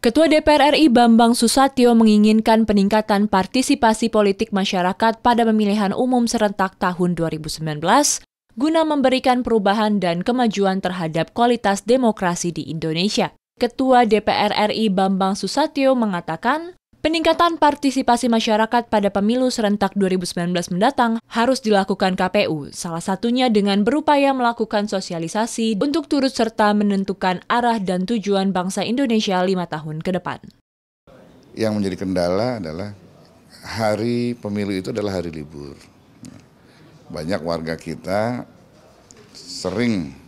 Ketua DPR RI Bambang Susatyo menginginkan peningkatan partisipasi politik masyarakat pada pemilihan umum serentak tahun 2019 guna memberikan perubahan dan kemajuan terhadap kualitas demokrasi di Indonesia. Ketua DPR RI Bambang Susatyo mengatakan, Peningkatan partisipasi masyarakat pada pemilu serentak 2019 mendatang harus dilakukan KPU, salah satunya dengan berupaya melakukan sosialisasi untuk turut serta menentukan arah dan tujuan bangsa Indonesia lima tahun ke depan. Yang menjadi kendala adalah hari pemilu itu adalah hari libur. Banyak warga kita sering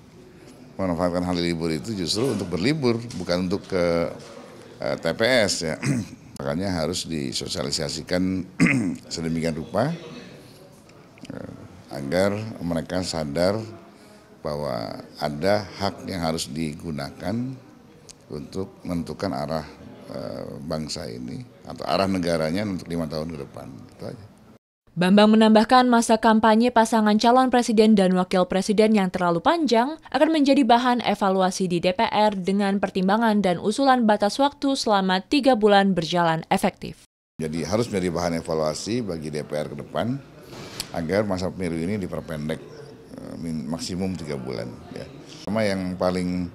memanfaatkan hari libur itu justru untuk berlibur, bukan untuk ke eh, TPS ya Makanya harus disosialisasikan sedemikian rupa eh, agar mereka sadar bahwa ada hak yang harus digunakan untuk menentukan arah eh, bangsa ini atau arah negaranya untuk lima tahun ke depan. Itu aja. Bambang menambahkan masa kampanye pasangan calon presiden dan wakil presiden yang terlalu panjang akan menjadi bahan evaluasi di DPR dengan pertimbangan dan usulan batas waktu selama tiga bulan berjalan efektif. Jadi harus menjadi bahan evaluasi bagi DPR ke depan agar masa pemilu ini diperpendek eh, maksimum tiga bulan. Ya. Sama yang paling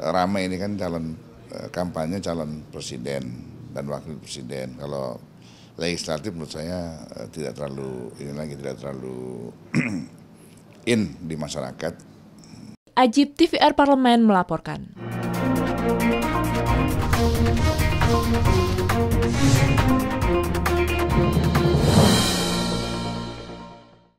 ramai ini kan calon eh, kampanye calon presiden dan wakil presiden. Kalau legislatif menurut saya eh, tidak terlalu ini lagi tidak terlalu in di masyarakat. Ajib TVR Parlemen melaporkan.